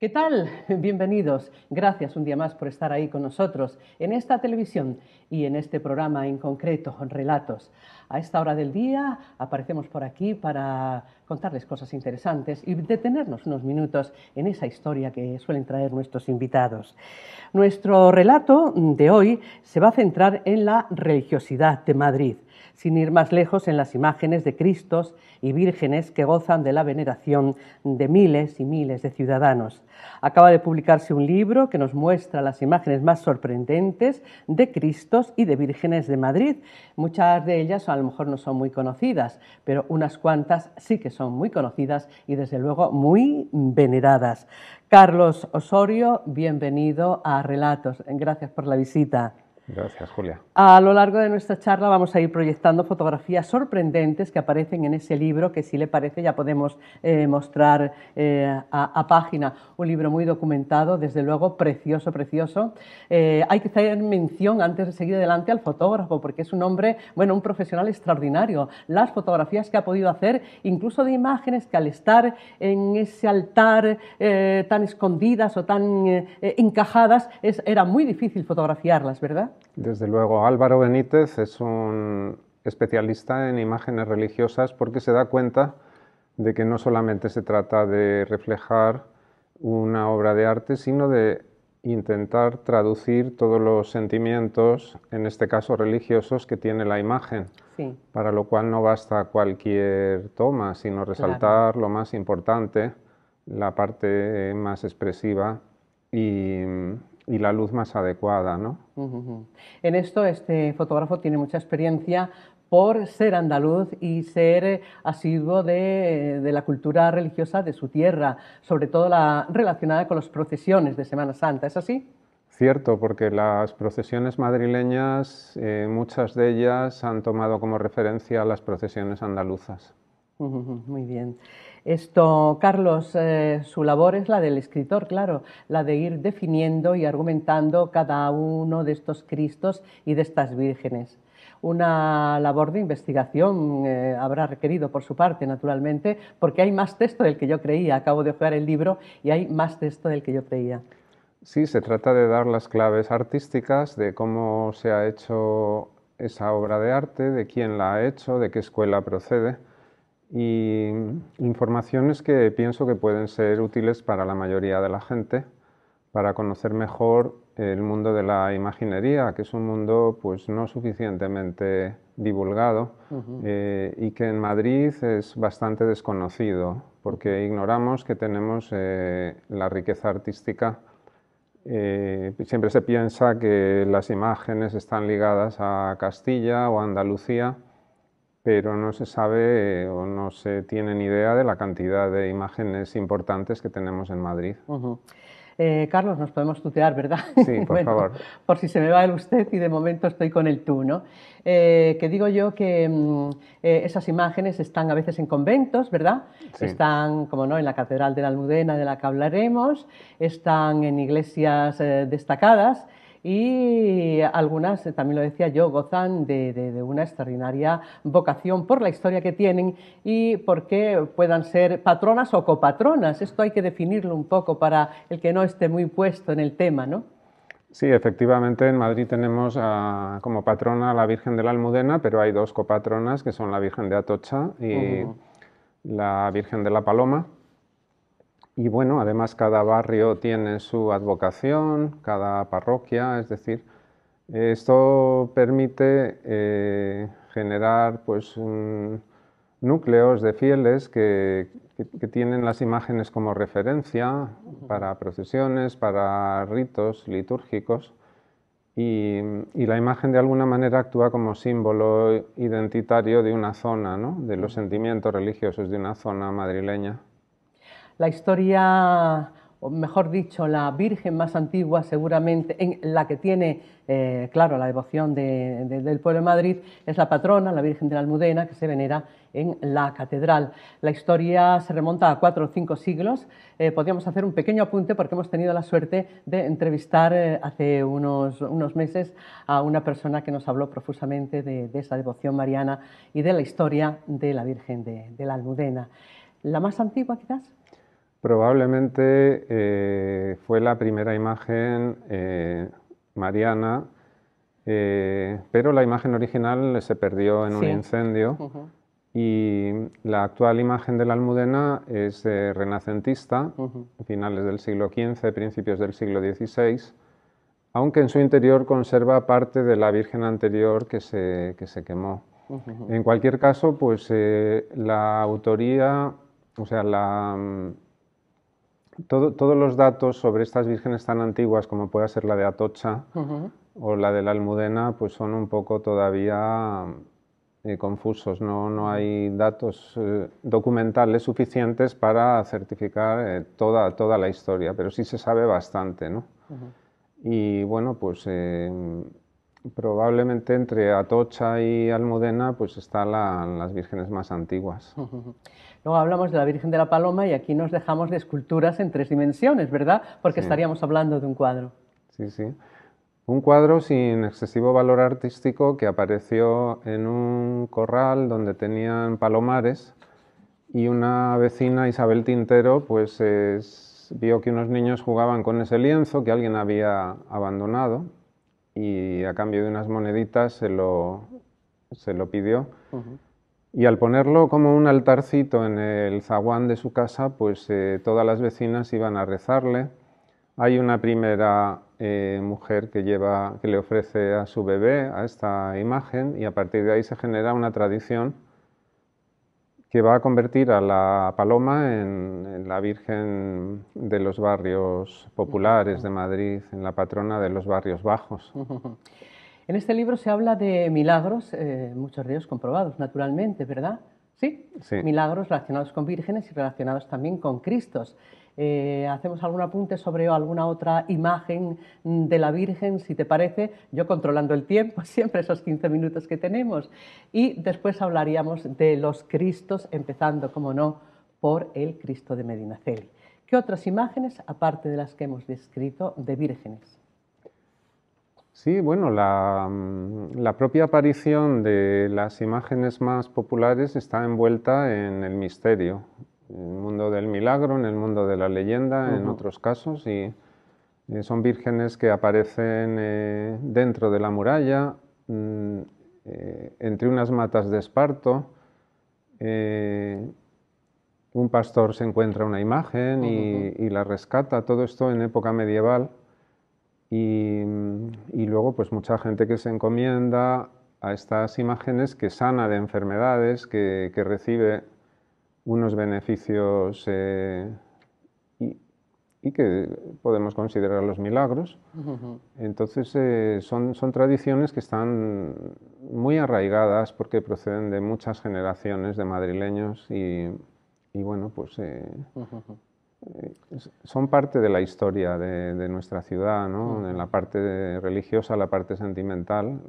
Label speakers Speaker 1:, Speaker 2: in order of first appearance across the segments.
Speaker 1: ¿Qué tal? Bienvenidos. Gracias un día más por estar ahí con nosotros en esta televisión y en este programa en concreto, Relatos. A esta hora del día aparecemos por aquí para contarles cosas interesantes y detenernos unos minutos en esa historia que suelen traer nuestros invitados. Nuestro relato de hoy se va a centrar en la religiosidad de Madrid sin ir más lejos en las imágenes de Cristos y vírgenes que gozan de la veneración de miles y miles de ciudadanos. Acaba de publicarse un libro que nos muestra las imágenes más sorprendentes de Cristos y de vírgenes de Madrid. Muchas de ellas a lo mejor no son muy conocidas, pero unas cuantas sí que son muy conocidas y desde luego muy veneradas. Carlos Osorio, bienvenido a Relatos. Gracias por la visita.
Speaker 2: Gracias, Julia.
Speaker 1: A lo largo de nuestra charla vamos a ir proyectando fotografías sorprendentes que aparecen en ese libro, que si le parece ya podemos eh, mostrar eh, a, página. Un libro muy documentado, desde luego, precioso, precioso. Eh, hay que hacer mención antes de seguir adelante al fotógrafo, porque es un hombre, bueno, un profesional extraordinario. Las fotografías que ha podido hacer, incluso de imágenes que al estar en ese altar tan escondidas o tan encajadas, era muy difícil fotografiarlas, ¿verdad?
Speaker 2: Desde luego, Álvaro Benítez es un especialista en imágenes religiosas porque se da cuenta de que no solamente se trata de reflejar una obra de arte, sino de intentar traducir todos los sentimientos, en este caso religiosos, que tiene la imagen, para lo cual no basta cualquier toma, sino resaltar lo más importante, la parte más expresiva y, y la luz más adecuada. ¿no?
Speaker 1: En esto este fotógrafo tiene mucha experiencia por ser andaluz y ser asiduo de, la cultura religiosa de su tierra, sobre todo la relacionada con las procesiones de Semana Santa. ¿Es así?
Speaker 2: Cierto, porque las procesiones madrileñas, eh, muchas de ellas han tomado como referencia las procesiones andaluzas.
Speaker 1: Muy bien. Esto, Carlos, eh, su labor es la del escritor, claro, la de ir definiendo y argumentando cada uno de estos Cristos y de estas vírgenes. Una labor de investigación eh, habrá requerido por su parte, naturalmente, porque hay más texto del que yo creía. Acabo de jugar el libro y hay más texto del que yo creía.
Speaker 2: Sí, se trata de dar las claves artísticas de cómo se ha hecho esa obra de arte, de quién la ha hecho, de qué escuela procede y informaciones que pienso que pueden ser útiles para la mayoría de la gente para conocer mejor el mundo de la imaginería, que es un mundo pues no suficientemente divulgado eh, y que en Madrid es bastante desconocido, porque ignoramos que tenemos eh, la riqueza artística. Eh, siempre se piensa que las imágenes están ligadas a Castilla o Andalucía, pero no se sabe o no se tiene ni idea de la cantidad de imágenes importantes que tenemos en Madrid. Eh,
Speaker 1: Carlos, nos podemos tutear, ¿verdad? Sí, por favor. Por si se me va el usted y de momento estoy con el tú, ¿no? Eh, que digo yo que mm, eh, esas imágenes están a veces en conventos, ¿verdad? Están, como no, en la Catedral de la Almudena, de la que hablaremos, están en iglesias destacadas y algunas, eh, también lo decía yo, gozan de, una extraordinaria vocación por la historia que tienen y porque puedan ser patronas o copatronas. Esto hay que definirlo un poco para el que no esté muy puesto en el tema, ¿no?
Speaker 2: Sí, efectivamente, en Madrid tenemos como patrona a la Virgen de la Almudena, pero hay dos copatronas que son la Virgen de Atocha y la Virgen de la Paloma y bueno, además cada barrio tiene su advocación, cada parroquia, es decir, esto permite eh, generar pues, núcleos de fieles que, tienen las imágenes como referencia para procesiones, para ritos litúrgicos y, y, la imagen de alguna manera actúa como símbolo identitario de una zona, ¿no? de los sentimientos religiosos de una zona madrileña
Speaker 1: la historia, o mejor dicho, la Virgen más antigua, seguramente, en la que tiene, eh, claro, la devoción del pueblo de Madrid, es la patrona, la Virgen de la Almudena, que se venera en la catedral. La historia se remonta a cuatro o cinco siglos. Eh, podríamos hacer un pequeño apunte porque hemos tenido la suerte de entrevistar eh, hace unos, meses a una persona que nos habló profusamente de, esa devoción mariana y de la historia de la Virgen de la Almudena. ¿La más antigua quizás?
Speaker 2: Probablemente eh, fue la primera imagen eh, mariana, eh, pero la imagen original se perdió en un incendio y la actual imagen de la almudena es renacentista, finales del siglo XV, principios del siglo XVI, aunque en su interior conserva parte de la Virgen anterior que se, se quemó. En cualquier caso, pues la autoría, o sea, la mm, todos los datos sobre estas vírgenes tan antiguas como pueda ser la de Atocha o la de la Almudena, pues son un poco todavía eh, confusos. No, no, hay datos eh, documentales suficientes para certificar eh, toda, toda la historia, pero sí se sabe bastante. ¿no? Y bueno, pues probablemente entre Atocha y Almudena pues están las vírgenes más antiguas.
Speaker 1: Luego hablamos de la Virgen de la Paloma y aquí nos dejamos de esculturas en tres dimensiones, ¿verdad? Porque estaríamos hablando de un cuadro.
Speaker 2: Sí, sí. Un cuadro sin excesivo valor artístico que apareció en un corral donde tenían palomares y una vecina, Isabel Tintero, pues vio que unos niños jugaban con ese lienzo que alguien había abandonado y a cambio de unas moneditas se lo, se lo pidió. Y al ponerlo como un altarcito en el zaguán de su casa, pues eh, todas las vecinas iban a rezarle. Hay una primera eh, mujer que, lleva, que le ofrece a su bebé a esta imagen y a partir de ahí se genera una tradición que va a convertir a la paloma en la Virgen de los barrios populares de Madrid, en la patrona de los barrios bajos.
Speaker 1: En este libro se habla de milagros, eh, muchos ríos comprobados, naturalmente, ¿verdad? ¿Sí? Milagros relacionados con vírgenes y relacionados también con Cristos. Eh, hacemos algún apunte sobre alguna otra imagen de la Virgen, si te parece, yo controlando el tiempo, siempre esos 15 minutos que tenemos. Y después hablaríamos de los Cristos, empezando, como no, por el Cristo de Medinaceli. ¿Qué otras imágenes, aparte de las que hemos descrito, de vírgenes?
Speaker 2: Sí, bueno, mm, la, propia aparición de las imágenes más populares está envuelta en el misterio, en el mundo del milagro, en el mundo de la leyenda, en otros casos, y eh, son vírgenes que aparecen eh, dentro de la muralla, mm, eh, entre unas matas de esparto, un pastor se encuentra una imagen y la rescata, todo esto en época medieval Mm, y, luego, pues mucha gente que se encomienda a estas imágenes que sana de enfermedades, que, recibe unos beneficios eh, y, que podemos considerar los milagros. Entonces eh, son, son, tradiciones que están muy arraigadas porque proceden de muchas generaciones de madrileños y, y bueno, pues eh, son parte de la historia de, nuestra ciudad, ¿no? en la parte religiosa, la parte sentimental,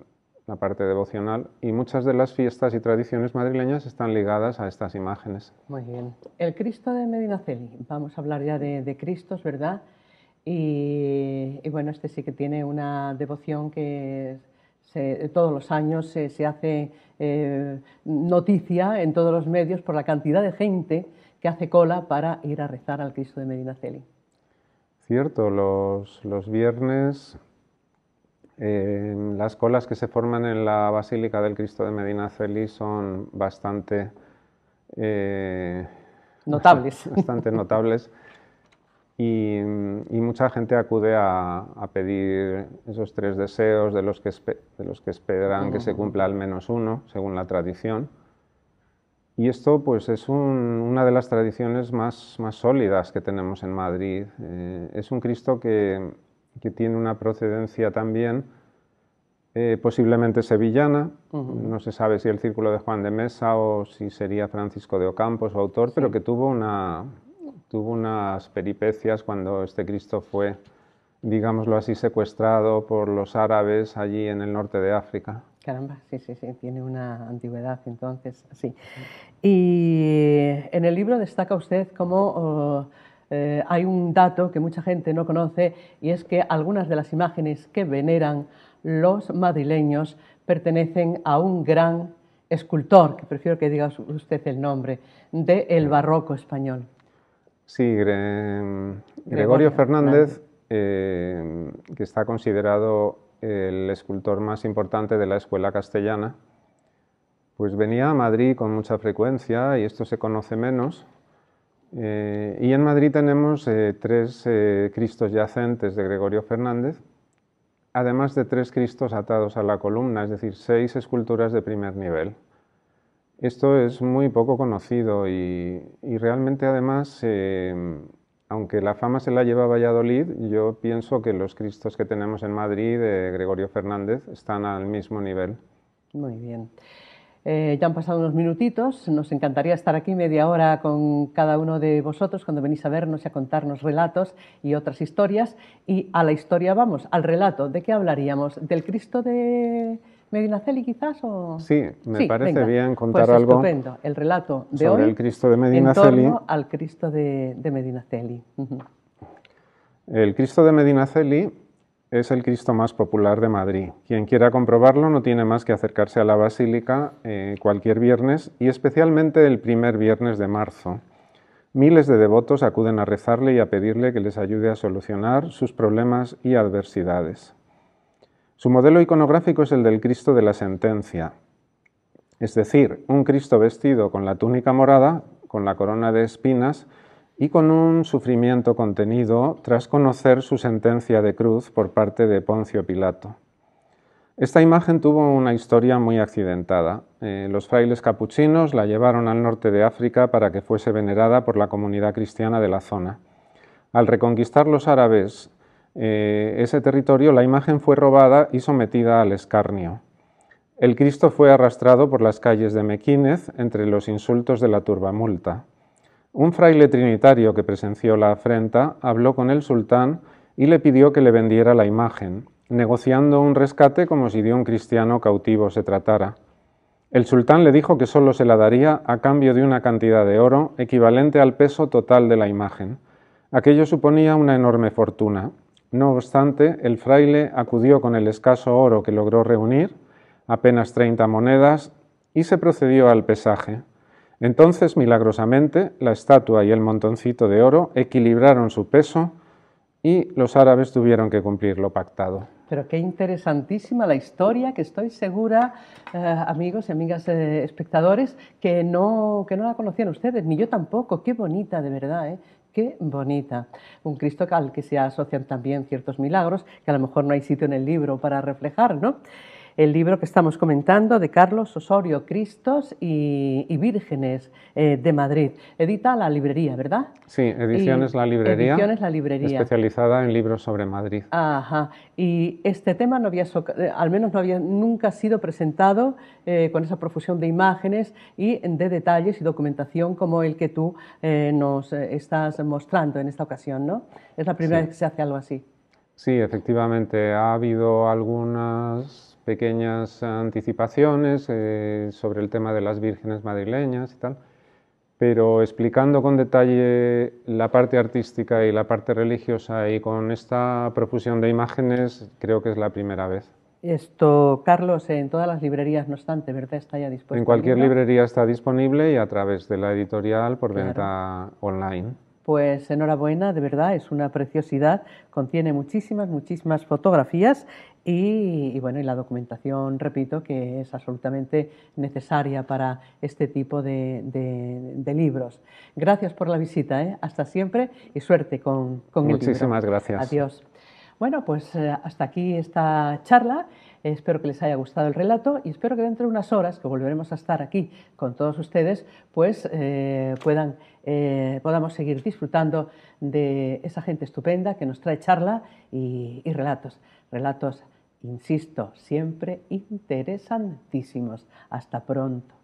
Speaker 2: la parte devocional, y muchas de las fiestas y tradiciones madrileñas están ligadas a estas imágenes.
Speaker 1: Muy bien. El Cristo de Medinaceli, vamos a hablar ya de, Cristos, ¿verdad? Y, bueno, este sí que tiene una devoción que todos los años se, hace eh, noticia en todos los medios por la cantidad de gente que hace cola para ir a rezar al Cristo de Medinaceli.
Speaker 2: Cierto, los, viernes eh, las colas que se forman en la Basílica del Cristo de Medinaceli son bastante... Eh, notables. Bastante notables. Y, mucha gente acude a, pedir esos tres deseos de los que, de los que esperan que se cumpla al menos uno, según la tradición. Y esto pues, es una de las tradiciones más, sólidas que tenemos en Madrid. Eh, es un Cristo que, tiene una procedencia también eh, posiblemente sevillana, no se sabe si el círculo de Juan de Mesa o si sería Francisco de Ocampo su autor, pero que tuvo, tuvo unas peripecias cuando este Cristo fue, digámoslo así, secuestrado por los árabes allí en el norte de África.
Speaker 1: Caramba, sí, sí, sí, tiene una antigüedad entonces, sí. Y en el libro destaca usted cómo oh, eh, hay un dato que mucha gente no conoce y es que algunas de las imágenes que veneran los madrileños pertenecen a un gran escultor, que prefiero que diga usted el nombre, del el barroco español.
Speaker 2: Sí, Gregorio, Fernández, eh, que está considerado el escultor más importante de la escuela castellana, pues venía a Madrid con mucha frecuencia y esto se conoce menos. Eh, y en Madrid tenemos eh, tres eh, Cristos yacentes de Gregorio Fernández, además de tres Cristos atados a la columna, es decir, seis esculturas de primer nivel. Esto es muy poco conocido y, y realmente además aunque la fama se la lleva Valladolid, yo pienso que los Cristos que tenemos en Madrid de Gregorio Fernández están al mismo nivel.
Speaker 1: Muy bien. Eh, ya han pasado unos minutitos, nos encantaría estar aquí media hora con cada uno de vosotros cuando venís a vernos y a contarnos relatos y otras historias. Y a la historia vamos, al relato. ¿De qué hablaríamos? ¿Del Cristo de, Medinaceli quizás Sí, me parece bien contar pues algo el relato de hoy el Cristo de Medinaceli. al Cristo de, Medinaceli.
Speaker 2: El Cristo de Medinaceli es el Cristo más popular de Madrid. Quien quiera comprobarlo no tiene más que acercarse a la Basílica eh, cualquier viernes y especialmente el primer viernes de marzo. Miles de devotos acuden a rezarle y a pedirle que les ayude a solucionar sus problemas y adversidades. Su modelo iconográfico es el del Cristo de la Sentencia, es decir, un Cristo vestido con la túnica morada, con la corona de espinas y con un sufrimiento contenido tras conocer su sentencia de cruz por parte de Poncio Pilato. Esta imagen tuvo una historia muy accidentada. Eh, los frailes capuchinos la llevaron al norte de África para que fuese venerada por la comunidad cristiana de la zona. Al reconquistar los árabes eh, ese territorio, la imagen fue robada y sometida al escarnio. El Cristo fue arrastrado por las calles de Mequínez entre los insultos de la turbamulta. Un fraile trinitario que presenció la afrenta habló con el sultán y le pidió que le vendiera la imagen, negociando un rescate como si de un cristiano cautivo se tratara. El sultán le dijo que solo se la daría a cambio de una cantidad de oro equivalente al peso total de la imagen. Aquello suponía una enorme fortuna, no obstante, el fraile acudió con el escaso oro que logró reunir, apenas 30 monedas, y se procedió al pesaje. Entonces, milagrosamente, la estatua y el montoncito de oro equilibraron su peso y los árabes tuvieron que cumplir lo pactado.
Speaker 1: Pero qué interesantísima la historia, que estoy segura, eh, amigos y amigas eh, espectadores, que no, que no la conocían ustedes, ni yo tampoco. Qué bonita, de verdad. ¿eh? Qué bonita. Un Cristo al que se asocian también ciertos milagros que a lo mejor no hay sitio en el libro para reflejar, ¿no? el libro que estamos comentando de Carlos Osorio, Cristos y, Vírgenes eh, de Madrid. Edita la librería, ¿verdad?
Speaker 2: Sí, Ediciones La Librería. Ediciones La Librería. Especializada en libros sobre Madrid.
Speaker 1: Ajá. Y este tema no había, eh, al menos no había nunca sido presentado eh, con esa profusión de imágenes y de detalles y documentación como el que tú nos estás mostrando en esta ocasión, ¿no? Es la primera vez que se hace algo así.
Speaker 2: Sí, efectivamente. Ha habido algunas pequeñas anticipaciones eh, sobre el tema de las vírgenes madrileñas y tal, pero explicando con detalle la parte artística y la parte religiosa y con esta profusión de imágenes, creo que es la primera vez.
Speaker 1: Esto, Carlos, en todas las librerías, no obstante, ¿verdad? Está ya disponible. En cualquier librería
Speaker 2: está disponible y a través de la editorial por venta online.
Speaker 1: Pues enhorabuena, de verdad, es una preciosidad. Contiene muchísimas, muchísimas fotografías y, bueno, y la documentación, repito, que es absolutamente necesaria para este tipo de, libros. Gracias por la visita, ¿eh? hasta siempre y suerte con, con el libro. Muchísimas gracias. Adiós. Bueno, pues eh, hasta aquí esta charla. Espero que les haya gustado el relato y espero que dentro de unas horas, que volveremos a estar aquí con todos ustedes, pues eh, puedan, podamos seguir disfrutando de esa gente estupenda que nos trae charla y, y relatos, relatos insisto, siempre interesantísimos. Hasta pronto.